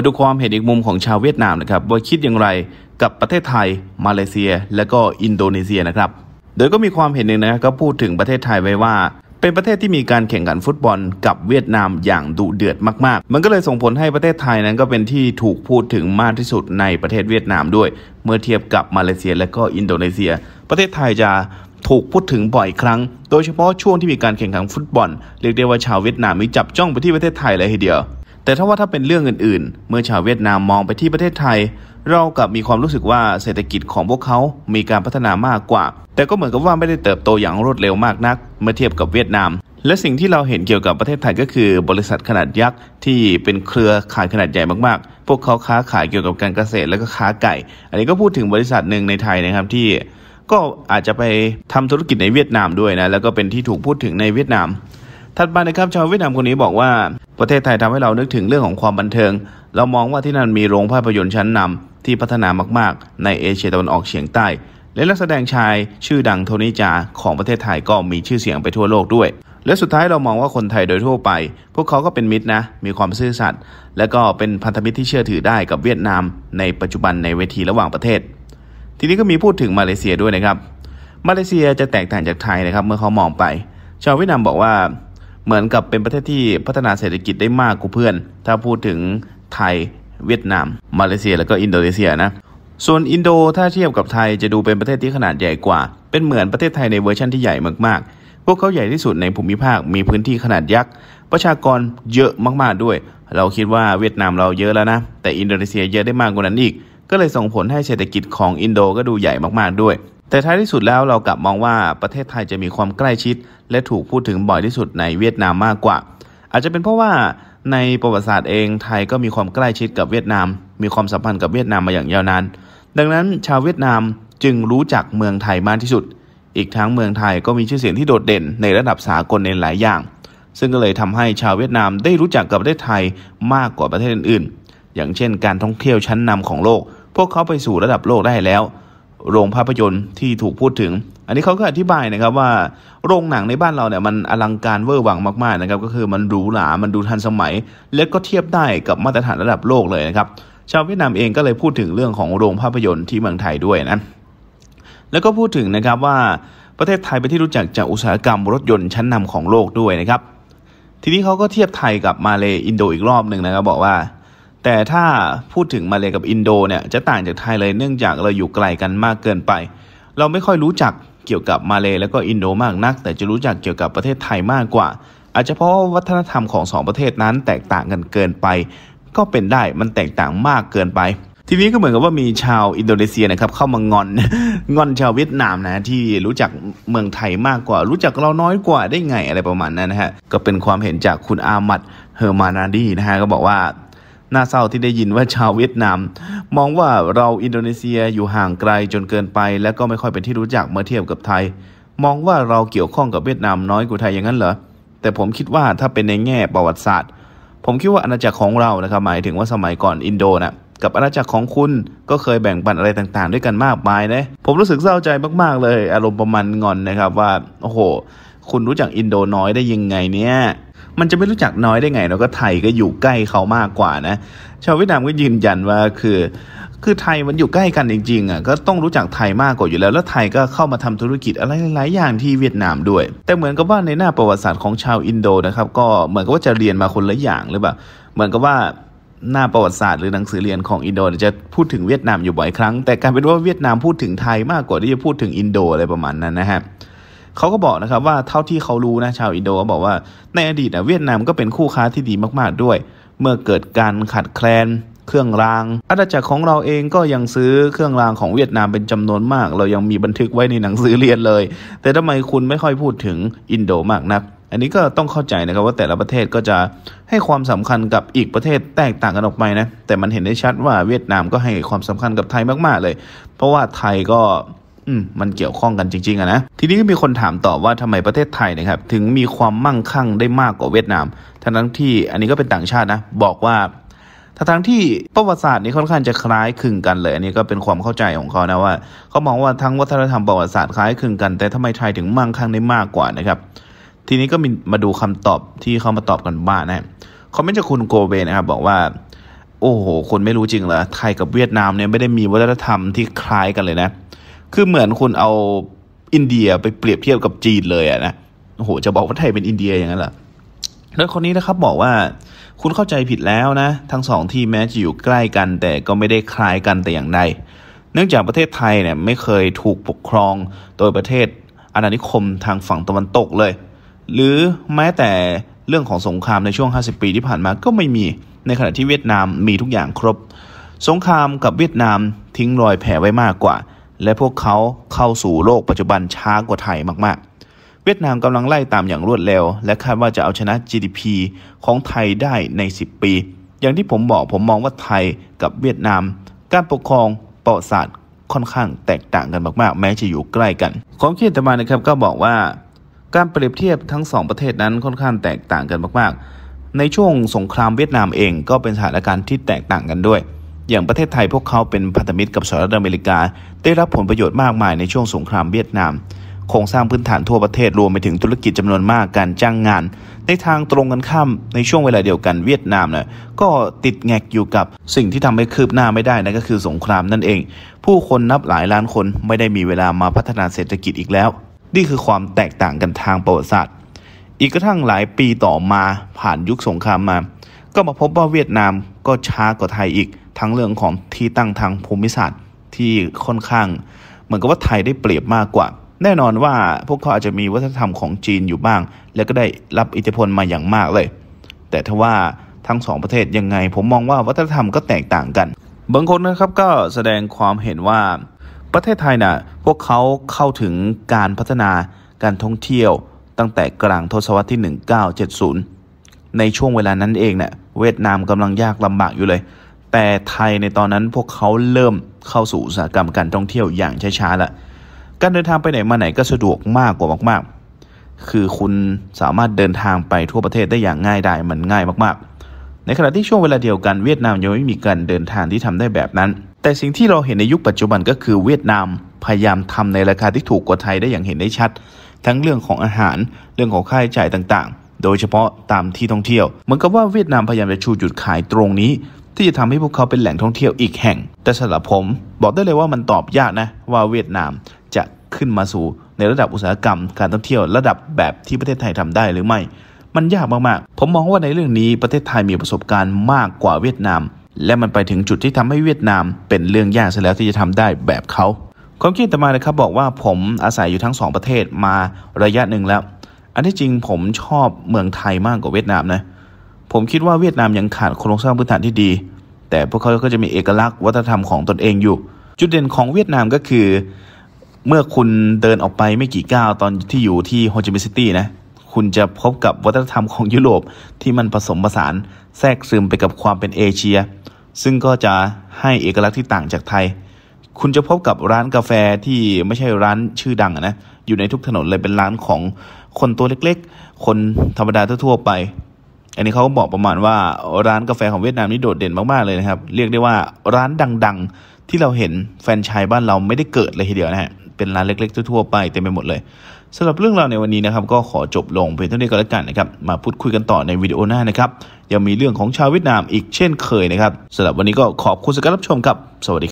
มาดูความเห็นอีกมุมของชาวเวียดนามนะครับว่าคิดอย่างไรกับประเทศไทยมาเลเซียและก็อินโดนีเซียนะครับ โดยก็มีความเห็นหนึ่งนะก็พูดถึงประเทศไทยไว้ว่า เป็นประเทศที่มีการแข่งขันฟุตบอลกับเวียดนามอย่างดุเดือดมากๆ มันก็เลยส่งผลให้ประเทศไทยนั้นก็เป็นที่ถูกพูดถึงมากที่สุดในประเทศเวียดนามด้วย เมื่อเทียบกับมาเลเซียและก็อินโดนีเซียประเทศไทยจะถูกพูดถึงบ่อยครั้ง โดยเฉพาะช่วงที่มีการแข่งขันฟุตบอลเรียกได้ว่าชาวเวียดนามมีจับจ้องไปที่ประเทศไทยเลยทีเดียวแต่ ถ้าว่าถ้าเป็นเรื่องอื่นๆ เมื่อชาวเวียดนามมองไปที่ประเทศไทย เรากับมีความรู้สึกว่าเศรษฐกิจของพวกเขา มีการพัฒนามากกว่า แต่ก็เหมือนกับว่าไม่ได้เติบโตอย่างรวดเร็วมากนัก เมื่อเทียบกับเวียดนาม และสิ่งที่เราเห็นเกี่ยวกับประเทศไทยก็คือบริษัทขนาดยักษ์ที่เป็นเครือข่ายขนาดใหญ่มาก ๆ พวกเขาค้าขายเกี่ยวกับการเกษตรและก็ค้าไก่ อันนี้ก็พูดถึงบริษัทหนึ่งในไทยนะครับที่ ก็อาจจะไปทำธุรกิจในเวียดนามด้วยนะ แล้วก็เป็นที่ถูกพูดถึงในเวียดนามถัดมานะครับชาวเวียดนามคนนี้บอกว่าประเทศไทยทำให้เรานึกถึงเรื่องของความบันเทิง เรามองว่าที่นั่นมีโรงภาพยนตร์ชั้นนำ ที่พัฒนามากๆ ในเอเชียตะวันออกเฉียงใต้ และนักแสดงชายชื่อดังโทนิ่จาของประเทศไทยก็มีชื่อเสียงไปทั่วโลกด้วย และสุดท้ายเรามองว่าคนไทยโดยทั่วไป พวกเขาก็เป็นมิตรนะ มีความซื่อสัตย์ และก็เป็นพันธมิตรที่เชื่อถือได้กับเวียดนาม ในปัจจุบันในเวทีระหว่างประเทศ ทีนี้ก็มีพูดถึงมาเลเซียด้วยนะครับ มาเลเซียจะแตกต่างจากไทยนะครับเมื่อเขามองไป ชาวเวียดนามบอกว่าเหมือนกับเป็นประเทศที่พัฒนาเศรษฐกิจได้มากกว่าเพื่อน ถ้าพูดถึงไทย เวียดนาม มาเลเซียแล้วก็อินโดนีเซียนะส่วนอินโดถ้าเทียบกับไทยจะดูเป็นประเทศที่ขนาดใหญ่กว่าเป็นเหมือนประเทศไทยในเวอร์ชันที่ใหญ่มากๆ พวกเขาใหญ่ที่สุดในภูมิภาคมีพื้นที่ขนาดยักษ์ประชากรเยอะมากๆด้วย เราคิดว่าเวียดนามเราเยอะแล้วนะ แต่อินโดนีเซียเยอะได้มากกว่านั้นอีก ก็เลยส่งผลให้เศรษฐกิจของอินโดก็ดูใหญ่มากๆด้วยแต่ท้ายที่สุดแล้วเรากลับมองว่าประเทศไทยจะมีความใกล้ชิดและถูกพูดถึงบ่อยที่สุดในเวียดนามมากกว่า อาจจะเป็นเพราะว่าในประวัติศาสตร์เองไทยก็มีความใกล้ชิดกับเวียดนาม มีความสัมพันธ์กับเวียดนามมาอย่างยาวนานดังนั้นชาวเวียดนามจึงรู้จักเมืองไทยมากที่สุด อีกทั้งเมืองไทยก็มีชื่อเสียงที่โดดเด่นในระดับสากลในหลายอย่าง ซึ่งก็เลยทำให้ชาวเวียดนามได้รู้จักกับประเทศไทยมากกว่าประเทศอื่นๆ อย่างเช่นการท่องเที่ยวชั้นนำของโลก พวกเขาไปสู่ระดับโลกได้แล้วโรงภาพยนตร์ที่ถูกพูดถึง อันนี้เขาก็อธิบายนะครับว่าโรงหนังในบ้านเราเนี่ยมันอลังการเวอร์วังมากๆนะครับก็คือมันหรูหรา มันดูทันสมัย และก็เทียบได้กับมาตรฐานระดับโลกเลยนะครับ ชาวเวียดนามเองก็เลยพูดถึงเรื่องของโรงภาพยนตร์ที่เมืองไทยด้วยนะ แล้วก็พูดถึงนะครับว่าประเทศไทยเป็นที่รู้จักจากอุตสาหกรรมรถยนต์ชั้นนำของโลกด้วยนะครับ ทีนี้เขาก็เทียบไทยกับมาเลอินโด อีกรอบหนึ่งนะครับบอกว่าแต่ถ้าพูดถึงมาเลยกับอินโดเนี่ยจะต่างจากไทยเลยเนื่องจากเราอยู่ไกลกันมากเกินไป เราไม่ค่อยรู้จักเกี่ยวกับมาเลแล้วก็อินโดมากนัก แต่จะรู้จักเกี่ยวกับประเทศไทยมากกว่า อาจจะเพราะวัฒนธรรมของ2ประเทศนั้นแตกต่างกันเกินไป ก็เป็นได้มันแตกต่างมากเกินไป ทีนี้ก็เหมือนกับว่ามีชาวอินโดนีเซียนะครับเข้ามางอนงอนชาวเวียดนามนะที่รู้จักเมืองไทยมากกว่า รู้จักเราน้อยกว่าได้ไงอะไรประมาณนั้นนะฮะก็เป็นความเห็นจากคุณอามัดเฮอร์มานาดีนะฮะก็บอกว่าน่าเศร้าที่ได้ยินว่าชาวเวียดนาม มองว่าเราอินโดนีเซียอยู่ห่างไกลจนเกินไป และก็ไม่ค่อยเป็นที่รู้จักเมื่อเทียบกับไทย มองว่าเราเกี่ยวข้องกับเวียดนามน้อยกว่าไทยอย่างนั้นเหรอแต่ผมคิดว่าถ้าเป็นในแง่ประวัติศาสตร์ ผมคิดว่าอาณาจักรของเรานะครับหมายถึงว่าสมัยก่อนอินโดนะ่ะกับอาณาจักรของคุณก็เคยแบ่งปันอะไรต่างๆ ด้วยกันมากมายนะ ผมรู้สึกเศร้าใจมากๆ เลย อารมณ์ประมาณงอนนะครับว่าโอ้โห คุณรู้จักอินโดน้อยได้ยังไงเนี่ยมันจะไม่รู้จักน้อยได้ไงเราก็ไทยก็อยู่ใกล้เขามากกว่านะ ชาวเวียดนามก็ยืนยันว่าคือ คือไทยมันอยู่ใกล้กันจริงๆอ่ะก็ต้องรู้จักไทยมากกว่าอยู่แล้ว แล้วไทยก็เข้ามาทำธุรกิจอะไรหลายอย่างที่เวียดนามด้วย แต่เหมือนกับว่าในหน้าประวัติศาสตร์ของชาวอินโดนะครับ ก็เหมือนกับว่าจะเรียนมาคนละอย่างหรือเปล่าเหมือนกับว่าหน้าประวัติศาสตร์หรือหนังสือเรียนของอินโดจะพูดถึงเวียดนามอยู่บ่อยครั้งแต่การเป็นว่าเวียดนามพูดถึงไทยมากกว่าที่จะพูดถึงอินโดอะไรประมาณนั้นนะฮะเขาก็บอกนะครับว่าเท่าที่เขารู้นะชาวอินโดบอกว่า ในอดีตเวียดนามก็เป็นคู่ค้าที่ดีมากๆด้วย เมื่อเกิดการขัดแคลนเครื่องรางอาณาจักรของเราเองก็ยังซื้อเครื่องรางของเวียดนามเป็นจำนวนมาก เรายังมีบันทึกไว้ในหนังสือเรียนเลยแต่ทำไมคุณไม่ค่อยพูดถึงอินโดมากนัก อันนี้ก็ต้องเข้าใจนะครับว่าแต่ละประเทศก็จะให้ความสำคัญกับอีกประเทศแตกต่างกันออกไปนะ แต่มันเห็นได้ชัดว่าเวียดนามก็ให้ความสำคัญกับไทยมากๆเลย เพราะว่าไทยก็อืมมันเกี่ยวข้องกันจริงๆอะนะ ทีนี้ก็มีคนถามต่อว่าทำไมประเทศไทยนะครับ ถึงมีความมั่งคั่งได้มากกว่าเวียดนาม ทั้งที่อันนี้ก็เป็นต่างชาตินะบอกว่าทั้งที่ประวัติศาสตร์นี้ค่อนข้างจะคล้ายคลึงกันเลย อันนี้ก็เป็นความเข้าใจของเขานะว่า เขามองว่าทั้งวัฒนธรรมประวัติศาสตร์คล้ายคลึงกันแต่ทำไมไทยถึงมั่งคั่งได้มากกว่านะครับ ทีนี้ก็มีมาดูคำตอบที่เขามาตอบกันบ้างนะคอมเมนต์จากคุณโกเบนะครับบอกว่า โอ้โหคนไม่รู้จริงเหรอไทยกับเวียดนามเนี่ยไม่ได้มีวัฒนธรรมที่คล้ายกันเลยนะคือเหมือนคุณเอาอินเดียไปเปรียบเทียบกับจีนเลยอะนะโอ้โห จะบอกว่าไทยเป็นอินเดียอย่างนั้นเหรอ แล้วคนนี้นะครับบอกว่าคุณเข้าใจผิดแล้วนะทั้งสองที่แม้จะอยู่ใกล้กัน แต่ก็ไม่ได้คล้ายกันแต่อย่างใด เนื่องจากประเทศไทยเนี่ย ไม่เคยถูกปกครองโดยประเทศอาณานิคมทางฝั่งตะวันตกเลย หรือแม้แต่เรื่องของสงครามในช่วง 50 ปีที่ผ่านมาก็ไม่มี ในขณะที่เวียดนามมีทุกอย่างครบ สงครามกับเวียดนามทิ้งรอยแผลไว้มากกว่าและพวกเขาเข้าสู่โลกปัจจุบันช้ากว่าไทยมาก ๆ เวียดนามกำลังไล่ตามอย่างรวดเร็วและคาดว่าจะเอาชนะ GDP ของไทยได้ใน 10 ปี อย่างที่ผมบอกผมมองว่าไทยกับเวียดนาม การปกครองประวัติศาสตร์ค่อนข้างแตกต่างกันมากๆ แม้จะอยู่ใกล้กัน ของขีดตมานะครับก็บอกว่า การเปรียบเทียบทั้ง 2 ประเทศนั้นค่อนข้างแตกต่างกันมากๆ ในช่วงสงครามเวียดนามเองก็เป็นสถานการณ์ที่แตกต่างกันด้วยอย่างประเทศไทยพวกเขาเป็นพันธมิตรกับสหรัฐอเมริกา ได้รับผลประโยชน์มากมายในช่วงสงครามเวียดนาม โครงสร้างพื้นฐานทั่วประเทศรวมไปถึงธุรกิจจำนวนมากการจ้างงาน ในทางตรงกันข้ามในช่วงเวลาเดียวกันเวียดนามเนี่ยก็ติดแงกอยู่กับ สิ่งที่ทำให้คืบหน้าไม่ได้นั่นก็คือสงครามนั่นเอง ผู้คนนับหลายล้านคนไม่ได้มีเวลามาพัฒนาเศรษฐกิจอีกแล้วนี่คือความแตกต่างกันทางประวัติศาสตร์อีกกระทั่งหลายปีต่อมาผ่านยุคสงครามมา ก็มาพบว่าเวียดนามก็ช้ากว่าไทยอีกทั้งเรื่องของที่ตั้งทางภูมิศาสตร์ที่ค่อนข้าง เหมือนกับว่าไทยได้เปรียบมากกว่า แน่นอนว่าพวกเขาอาจจะมีวัฒนธรรมของจีนอยู่บ้าง แล้วก็ได้รับอิทธิพลมาอย่างมากเลย แต่ถ้าว่าทั้งสองประเทศยังไงผมมองว่าวัฒนธรรมก็แตกต่างกัน บางคนนะครับก็แสดงความเห็นว่า ประเทศไทยนะ่ะพวกเขาเข้าถึงการพัฒนาการท่องเที่ยว ตั้งแต่กลางทศวรรษที่1970 ในช่วงเวลานั้นเองเนะี่ยเวียดนามกำลังยากลำบากอยู่เลยแต่ไทยในตอนนั้นพวกเขาเริ่มเข้าสู่อุตสาหกรรมการท่องเที่ยวอย่างช้าๆละการเดินทางไปไหนมาไหนก็สะดวกมากกว่ามากๆ คือคุณสามารถเดินทางไปทั่วประเทศได้อย่างง่ายดาย มันง่ายมาก ๆ ในขณะที่ช่วงเวลาเดียวกันเวียดนามยังไม่มีการเดินทางที่ทำได้แบบนั้น แต่สิ่งที่เราเห็นในยุคปัจจุบันก็คือเวียดนามพยายามทำในราคาที่ถูกกว่าไทยได้อย่างเห็นได้ชัด ทั้งเรื่องของอาหารเรื่องของค่าใช้จ่ายต่างๆ โดยเฉพาะตามที่ท่องเที่ยว เหมือนกับว่าเวียดนามพยายามจะชูจุดขายตรงนี้ที่จะทำให้พวกเขาเป็นแหล่งท่องเที่ยวอีกแห่ง แต่สำหรับผม บอกได้เลยว่ามันตอบยากนะว่าเวียดนามจะขึ้นมาสู่ในระดับอุตสาหกรรมการท่องเที่ยวระดับแบบที่ประเทศไทยทำได้หรือไม่ มันยากมากๆ ผมมองว่าในเรื่องนี้ประเทศไทยมีประสบการณ์มากกว่าเวียดนาม และมันไปถึงจุดที่ทำให้เวียดนามเป็นเรื่องยากซะแล้วที่จะทำได้แบบเขาความคิดต่อมานะครับบอกว่าผมอาศัยอยู่ทั้งสองประเทศมาระยะหนึ่งแล้ว อันที่จริงผมชอบเมืองไทยมากกว่าเวียดนามนะเผมคิดว่าเวียดนามยังขาดโครงสร้างพื้นฐานที่ดี แต่พวกเขาก็จะมีเอกลักษณ์วัฒนธรรมของตนเองอยู่ จุดเด่นของเวียดนามก็คือ เมื่อคุณเดินออกไปไม่กี่ก้าวตอนที่อยู่ที่โฮจิมินห์ซิตี้นะ คุณจะพบกับวัฒนธรรมของยุโรปที่มันผสมผสานแทรกซึมไปกับความเป็นเอเชีย ซึ่งก็จะให้เอกลักษณ์ที่ต่างจากไทย คุณจะพบกับร้านกาแฟที่ไม่ใช่ร้านชื่อดังนะ อยู่ในทุกถนนเลยเป็นร้านของคนตัวเล็กๆ คนธรรมดาทั่วๆไปอันนี้เขาก็บอกประมาณว่าร้านกาแฟของเวียดนามนี่โดดเด่นมากๆเลยนะครับ เรียกได้ว่าร้านดังๆที่เราเห็นแฟนชายบ้านเราไม่ได้เกิดเลยทีเดียวนะฮะ เป็นร้านเล็กๆทั่ว ๆ ไปเต็มไปหมดเลยสำหรับเรื่องราวในวันนี้นะครับ ก็ขอจบลงเพียงเท่านี้ก็แล้วกันนะครับ มาพูดคุยกันต่อในวิดีโอหน้านะครับยังมีเรื่องของชาวเวียดนามอีกเช่นเคยนะครับสำหรับวันนี้ก็ขอบคุณสำหรับรับชมครับสวัสดี